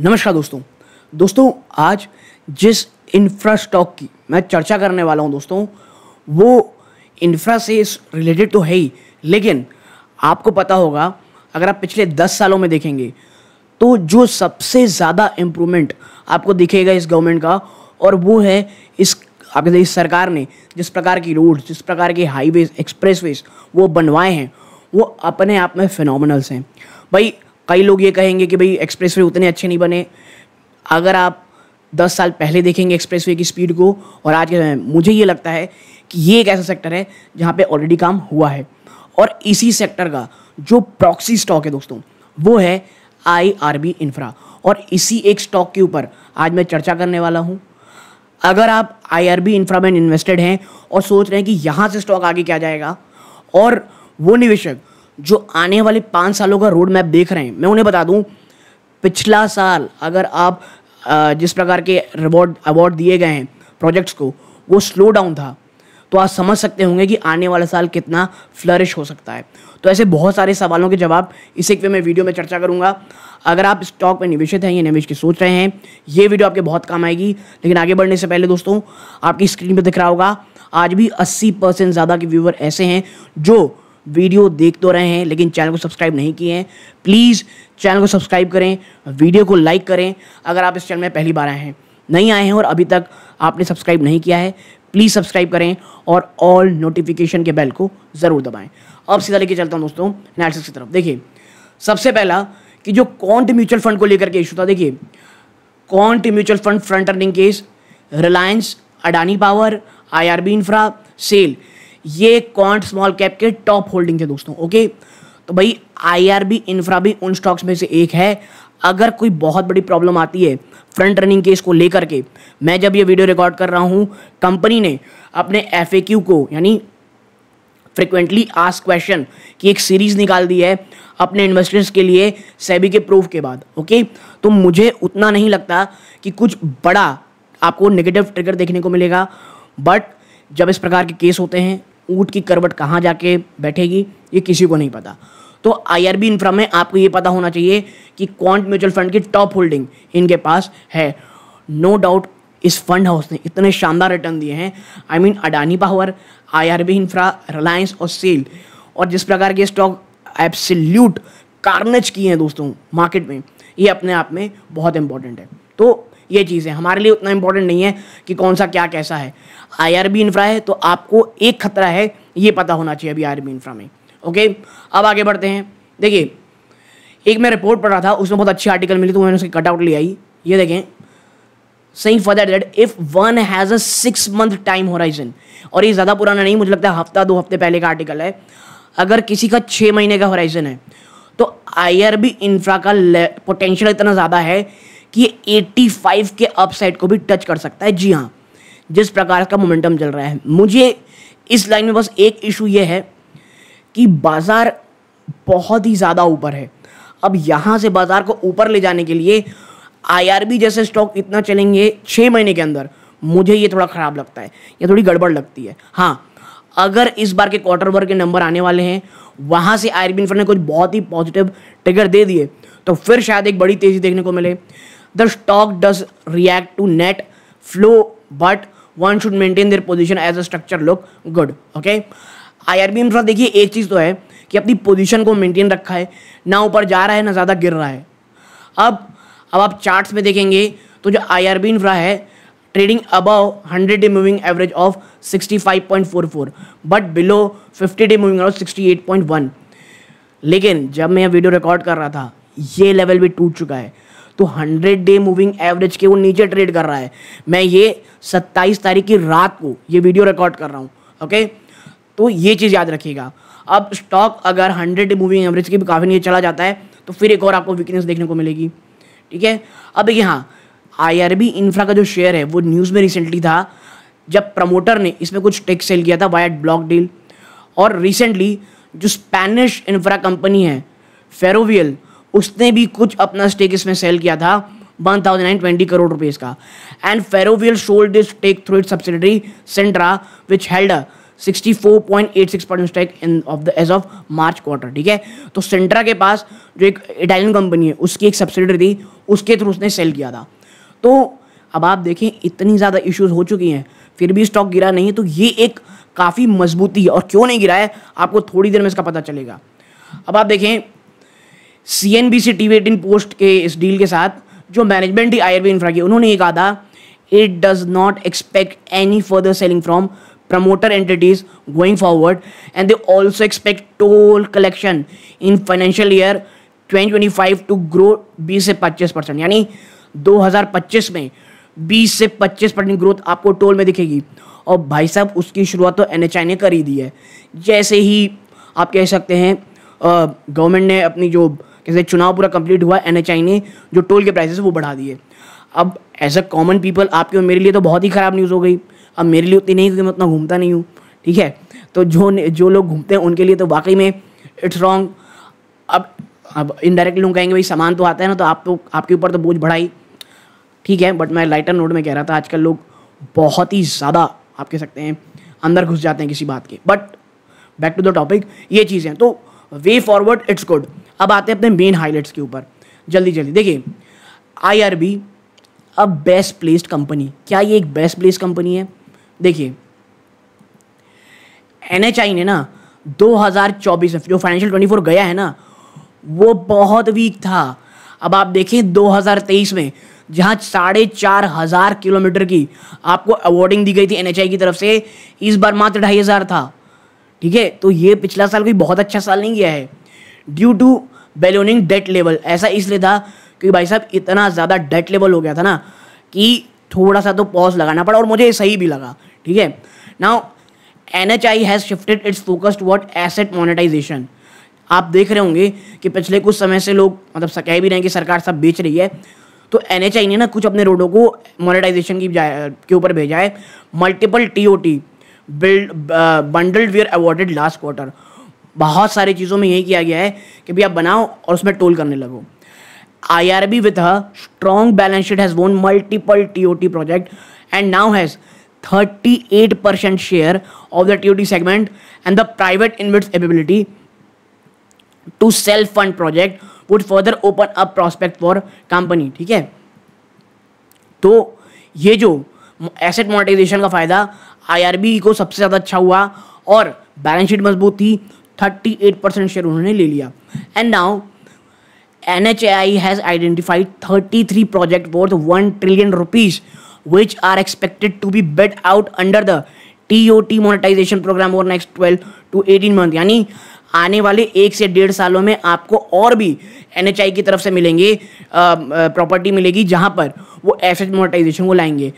नमस्कार दोस्तों दोस्तों आज जिस इंफ्रा स्टॉक की मैं चर्चा करने वाला हूं दोस्तों वो इंफ्रा से रिलेटेड तो है ही लेकिन आपको पता होगा अगर आप पिछले दस सालों में देखेंगे तो जो सबसे ज़्यादा इम्प्रूवमेंट आपको दिखेगा इस गवर्नमेंट का और वो है इस आपके इस सरकार ने जिस प्रकार की रोड जिस प्रकार के हाईवेज एक्सप्रेस वो बनवाए हैं वो अपने आप में फिनोमिनल्स हैं भाई कई लोग ये कहेंगे कि भाई एक्सप्रेस वे उतने अच्छे नहीं बने अगर आप दस साल पहले देखेंगे एक्सप्रेस वे की स्पीड को और आज के समय मुझे ये लगता है कि ये एक ऐसा सेक्टर है जहाँ पे ऑलरेडी काम हुआ है और इसी सेक्टर का जो प्रॉक्सी स्टॉक है दोस्तों वो है आई आर बी इंफ्रा और इसी एक स्टॉक के ऊपर आज मैं चर्चा करने वाला हूँ अगर आप आई आर बी इंफ्रा में इन्वेस्टेड हैं और सोच रहे हैं कि यहाँ से स्टॉक आगे क्या जाएगा और वो निवेशक जो आने वाले पाँच सालों का रोड मैप देख रहे हैं मैं उन्हें बता दूँ पिछला साल अगर आप जिस प्रकार के रिवॉर्ड अवार्ड दिए गए हैं प्रोजेक्ट्स को वो स्लो डाउन था तो आप समझ सकते होंगे कि आने वाला साल कितना फ्लरिश हो सकता है तो ऐसे बहुत सारे सवालों के जवाब इसी पे मैं वीडियो में चर्चा करूंगा अगर आप स्टॉक में निवेशित हैं या निवेश की सोच रहे हैं ये वीडियो आपके बहुत काम आएगी लेकिन आगे बढ़ने से पहले दोस्तों आपकी स्क्रीन पर दिख रहा होगा आज भी अस्सी परसेंट ज़्यादा के व्यूवर ऐसे हैं जो वीडियो देख तो रहे हैं लेकिन चैनल को सब्सक्राइब नहीं किए हैं प्लीज़ चैनल को सब्सक्राइब करें वीडियो को लाइक करें अगर आप इस चैनल में पहली बार आए हैं नहीं आए हैं और अभी तक आपने सब्सक्राइब नहीं किया है प्लीज़ सब्सक्राइब करें और ऑल नोटिफिकेशन के बेल को ज़रूर दबाएं अब सीधा लेके चलता हूँ दोस्तों एनालिसिस की तरफ देखिए सबसे पहला कि जो कॉन्ट म्यूचुअल फंड को लेकर के इशू था देखिए quant mutual fund front running case Reliance Adani power IRB infra SAIL ये कॉन्ट स्मॉल कैप के टॉप होल्डिंग थे दोस्तों ओके तो भाई आईआरबी इंफ्रा भी उन स्टॉक्स में से एक है अगर कोई बहुत बड़ी प्रॉब्लम आती है फ्रंट रनिंग केस को लेकर के मैं जब ये वीडियो रिकॉर्ड कर रहा हूँ कंपनी ने अपने एफ को यानी फ्रिक्वेंटली आस्क क्वेश्चन की एक सीरीज़ निकाल दी है अपने इन्वेस्टर्स के लिए सेबी के प्रूफ के बाद ओके तो मुझे उतना नहीं लगता कि कुछ बड़ा आपको नेगेटिव ट्रिगर देखने को मिलेगा बट जब इस प्रकार के केस होते हैं ऊँट की करवट कहाँ जाके बैठेगी ये किसी को नहीं पता तो आई आर बी इंफ्रा में आपको ये पता होना चाहिए कि क्वांट म्यूचुअल फंड की टॉप होल्डिंग इनके पास है नो डाउट इस फंड हाउस ने इतने शानदार रिटर्न दिए हैं I mean Adani Power I R B infra Reliance और सेल और जिस प्रकार के स्टॉक एब्सल्यूट कारनेज किए हैं दोस्तों मार्केट में ये अपने आप में बहुत इंपॉर्टेंट है तो ये चीज़ें हमारे लिए उतना इंपॉर्टेंट नहीं है कि कौन सा क्या कैसा है आई इंफ्रा है तो आपको एक खतरा है ये पता होना चाहिए अभी आई इंफ्रा में ओके अब आगे बढ़ते हैं देखिए एक मैं रिपोर्ट पढ़ रहा था उसमें बहुत अच्छी आर्टिकल मिली तो मैंने उसकी कटआउट ले आई ये देखें सही for that if one has a six month time horizon और ये ज़्यादा पुराना नहीं मुझे लगता है हफ्ता दो हफ्ते पहले का आर्टिकल है अगर किसी का छः महीने का होराइजन है तो आई आर बी इंफ्रा का पोटेंशियल इतना ज़्यादा है कि ये 85 के अपसाइड को भी टच कर सकता है जी हाँ जिस प्रकार का मोमेंटम चल रहा है मुझे इस लाइन में बस एक इशू ये है कि बाज़ार बहुत ही ज़्यादा ऊपर है अब यहाँ से बाज़ार को ऊपर ले जाने के लिए आई जैसे स्टॉक इतना चलेंगे छः महीने के अंदर मुझे ये थोड़ा ख़राब लगता है ये थोड़ी गड़बड़ लगती है हाँ अगर इस बार के क्वार्टर वर के नंबर आने वाले हैं वहाँ से आई आर ने कुछ बहुत ही पॉजिटिव टिगर दे दिए तो फिर शायद एक बड़ी तेज़ी देखने को मिले the stock does react to net flow but one should maintain their position as a structure look good okay I R B देखिए एक चीज़ तो है कि अपनी पोजीशन को मेंटेन रखा है ना ऊपर जा रहा है ना ज़्यादा गिर रहा है अब अब आप चार्ट्स में देखेंगे तो जो आई आर बी है trading above 100 day moving average of 65.44 but below 50 day moving average 68.1 लेकिन जब मैं यह वीडियो रिकॉर्ड कर रहा था ये लेवल भी टूट चुका है तो हंड्रेड डे मूविंग एवरेज के वो नीचे ट्रेड कर रहा है मैं ये सत्ताईस तारीख की रात को ये वीडियो रिकॉर्ड कर रहा हूँ ओके तो ये चीज़ याद रखिएगा अब स्टॉक अगर हंड्रेड डे मूविंग एवरेज के भी काफ़ी नीचे चला जाता है तो फिर एक और आपको वीकनेस देखने को मिलेगी ठीक है अब देखिए हाँ आई आर बी इंफ्रा का जो शेयर है वो न्यूज़ में रिसेंटली था जब प्रमोटर ने इसमें कुछ टेक सेल किया था वाइट ब्लॉक डील और रिसेंटली जो स्पेनिश इंफ्रा कंपनी है फेरोवियल उसने भी कुछ अपना स्टेक इसमें सेल किया था one thousand and twenty crore rupees का and Ferrovial sold this stake through it subsidiary Cintra which held sixty four six percent stake in of the as of March quarter ठीक है तो सेंट्रा के पास जो एक इटालियन कंपनी है उसकी एक सब्सिडरी थी उसके थ्रू उसने सेल किया था तो अब आप देखें इतनी ज़्यादा इश्यूज हो चुकी हैं फिर भी स्टॉक गिरा नहीं है तो ये एक काफ़ी मजबूती है और क्यों नहीं गिरा है आपको थोड़ी देर में इसका पता चलेगा अब आप देखें C N B C T V eighteen post के इस डील के साथ जो मैनेजमेंट थी आई आर इंफ्रा की उन्होंने ये कहा था it does not expect any further selling from going forward and they also expect toll collection in financial year twenty twenty 2025 to grow 20 से 25 परसेंट यानी 2025 में 20 से 25 परसेंट ग्रोथ आपको टोल में दिखेगी और भाई साहब उसकी शुरुआत तो एन ने कर ही दी है जैसे ही आप कह सकते हैं गवर्नमेंट ने अपनी जो जैसे चुनाव पूरा कंप्लीट हुआ आई ने जो टोल के प्राइसेस वो बढ़ा दिए अब एज अ कॉमन पीपल आपके और मेरे लिए तो बहुत ही ख़राब न्यूज़ हो गई अब मेरे लिए उतनी नहीं क्योंकि मैं उतना घूमता नहीं हूँ ठीक है तो जो जो लोग घूमते हैं उनके लिए तो वाकई में इट्स रॉन्ग अब अब इनडायरेक्टली लोग कहेंगे भाई सामान तो आता है ना तो आप तो आपके ऊपर तो बोझ बढ़ाई ठीक है बट मैं लाइटर नोट में कह रहा था आजकल लोग बहुत ही ज़्यादा आप कह सकते हैं अंदर घुस जाते हैं किसी बात के but back to the topic ये चीज़ें तो वे फॉरवर्ड इट्स गुड अब आते हैं अपने मेन हाईलाइट्स के ऊपर जल्दी जल्दी देखिए आई अब बेस्ट प्लेस्ड कंपनी क्या ये एक बेस्ट प्लेस कंपनी है देखिए एन ने ना 2024 में जो फाइनेंशियल 24 गया है ना वो बहुत वीक था अब आप देखें 2023 में जहाँ साढ़े चार हज़ार किलोमीटर की आपको अवार्डिंग दी गई थी एन की तरफ से इस बार मात्र ढाई हज़ार था ठीक है तो ये पिछला साल कोई बहुत अच्छा साल नहीं गया है due to ballooning debt level ऐसा इसलिए था क्योंकि भाई साहब इतना ज़्यादा डेट लेवल हो गया था ना कि थोड़ा सा तो पॉज लगाना पड़ा और मुझे सही भी लगा ठीक है now N H I has shifted its focused what asset monetization आप देख रहे होंगे कि पिछले कुछ समय से लोग मतलब कह भी रहे हैं कि सरकार सब बेच रही है तो एन एच आई ने ना कुछ अपने रोडों को मोनेटाइजेशन की के ऊपर भेजा है multiple T O T build bundled were awarded last quarter बहुत सारी चीज़ों में यही किया गया है कि भी आप बनाओ और उसमें टोल करने लगो I R B with a strong balance sheet has won multiple T O T project and now has thirty eight percent share of the T O T segment and the private invest's ability to self fund project would further open up prospect for company ठीक है तो ये जो asset monetization का फ़ायदा आई R B को सबसे ज़्यादा अच्छा हुआ और बैलेंस शीट मजबूत थी थर्टी एट परसेंट शेयर उन्होंने ले लिया and now N H A I has identified thirty three project worth one trillion rupees which expected to be bid out under the T O T monetization program और next twelve to eighteen month यानी आने वाले एक से डेढ़ सालों में आपको और भी एन एच आई की तरफ से मिलेंगे प्रॉपर्टी मिलेगी जहाँ पर वो एसेट मोनिटाइजेशन को लाएंगे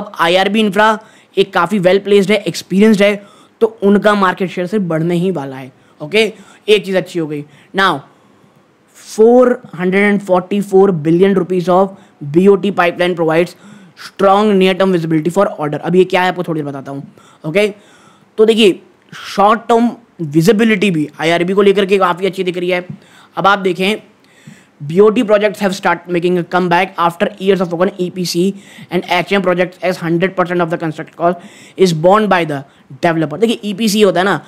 अब आई आर बी इंफ्रा एक काफ़ी वेल प्लेस्ड है एक्सपीरियंस्ड है तो उनका मार्केट शेयर सिर्फ बढ़ने ही वाला है ओके okay? एक चीज़ अच्छी हो गई now 444 billion rupees of BOT pipeline provides strong near term visibility for order अब ये क्या है आपको थोड़ी देर बताता हूँ ओके okay? तो देखिए शॉर्ट टर्म विजिबिलिटी भी आईआरबी को लेकर के काफ़ी अच्छी दिख रही है अब आप देखें BOT projects BOT projects have started making a comeback after years of work and H M project as hundred percent of the construct call is bond by the developer देखिए EPC होता है ना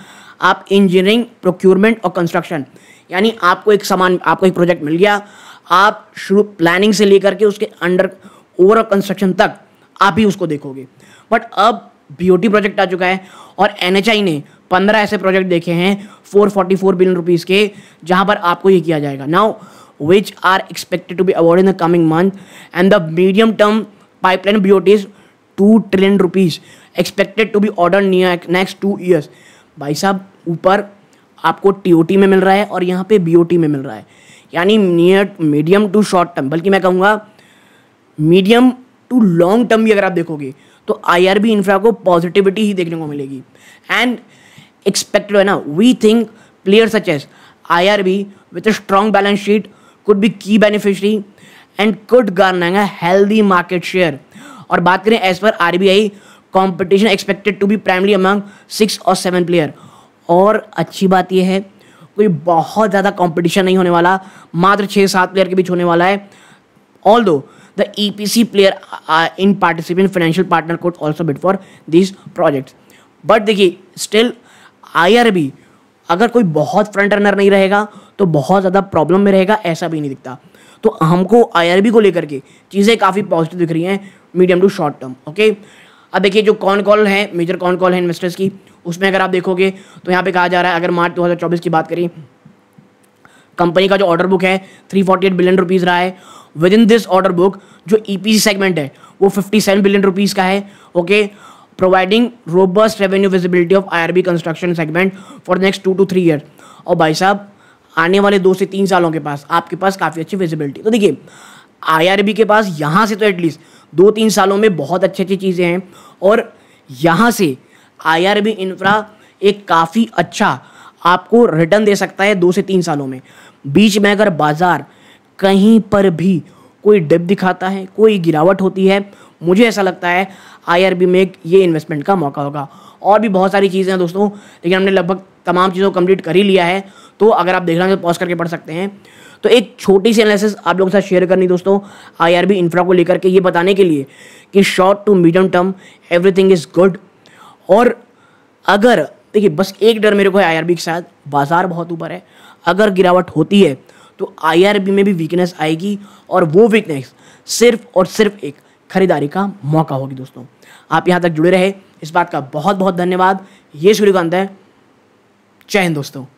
आप इंजीनियरिंग प्रोक्योरमेंट और construction यानी आपको एक सामान आपको एक प्रोजेक्ट मिल गया आप शुरू प्लानिंग से लेकर के उसके अंडर ओवरऑल कंस्ट्रक्शन तक आप ही उसको देखोगे बट अब बी प्रोजेक्ट आ चुका है और एन ने पंद्रह ऐसे प्रोजेक्ट देखे हैं 444 बिलियन रुपीज़ के जहाँ पर आपको ये किया जाएगा now which are expected to be award in the coming month and the medium term pipeline B O Ts two trillion rupees expected to be order near next two years भाई साहब ऊपर आपको टी में मिल रहा है और यहाँ पे बी में मिल रहा है यानी near medium to short term बल्कि मैं कहूँगा मीडियम टू लॉन्ग टर्म भी अगर आप देखोगे तो आई आर बी इंफ्रा को पॉजिटिविटी ही देखने को मिलेगी एंड एक्सपेक्टेड है ना we think player such as I R B with a strong balance sheet could be key beneficiary and could garnering healthy market share और बात करें as per R B I competition expected to be primarily among six और seven player और अच्छी बात यह है कोई बहुत ज़्यादा कंपटीशन नहीं होने वाला मात्र छः सात प्लेयर के बीच होने वाला है although the E P C player in participant financial partner could also bid for this project but देखिए स्टिल आई आर बी अगर कोई बहुत फ्रंट रनर नहीं रहेगा तो बहुत ज़्यादा प्रॉब्लम में रहेगा ऐसा भी नहीं दिखता तो हमको आई आर बी को लेकर के चीज़ें काफ़ी पॉजिटिव दिख रही हैं medium to short term okay अब देखिए जो कॉन कॉल है मेजर कॉन कॉल है इन्वेस्टर्स की उसमें अगर आप देखोगे तो यहाँ पे कहा जा रहा है अगर मार्च 2024 की बात करें कंपनी का जो ऑर्डर बुक है 348 बिलियन रुपीज़ रहा है within this order book जो ई e सेगमेंट है वो 57 बिलियन रुपीज़ का है okay providing robust revenue visibility of I construction segment for next two two three year और भाई साहब आने वाले दो से तीन सालों के पास आपके पास काफ़ी अच्छी विजिबिलिटी तो देखिए आई के पास यहाँ से तो एटलीस्ट दो तीन सालों में बहुत अच्छी अच्छी चीज़ें हैं और यहाँ से आई इंफ्रा एक काफ़ी अच्छा आपको रिटर्न दे सकता है दो से तीन सालों में बीच में अगर बाज़ार कहीं पर भी कोई डिप दिखाता है कोई गिरावट होती है मुझे ऐसा लगता है आईआरबी में ये इन्वेस्टमेंट का मौका होगा और भी बहुत सारी चीज़ें हैं दोस्तों लेकिन हमने लगभग तमाम चीज़ों को कंप्लीट कर ही लिया है तो अगर आप देखना चाहते तो पॉज करके पढ़ सकते हैं तो एक छोटी सी एनालिसिस आप लोगों के साथ शेयर करनी दोस्तों आईआरबी इंफ्रा को लेकर के ये बताने के लिए कि short to medium term everything is good और अगर देखिए बस एक डर मेरे को है आईआरबी के साथ बाजार बहुत ऊपर है अगर गिरावट होती है तो आईआरबी में भी वीकनेस आएगी और वो वीकनेस सिर्फ और सिर्फ एक खरीदारी का मौका होगी दोस्तों आप यहाँ तक जुड़े रहे इस बात का बहुत बहुत धन्यवाद ये सूर्यकांत है जय हिंद दोस्तों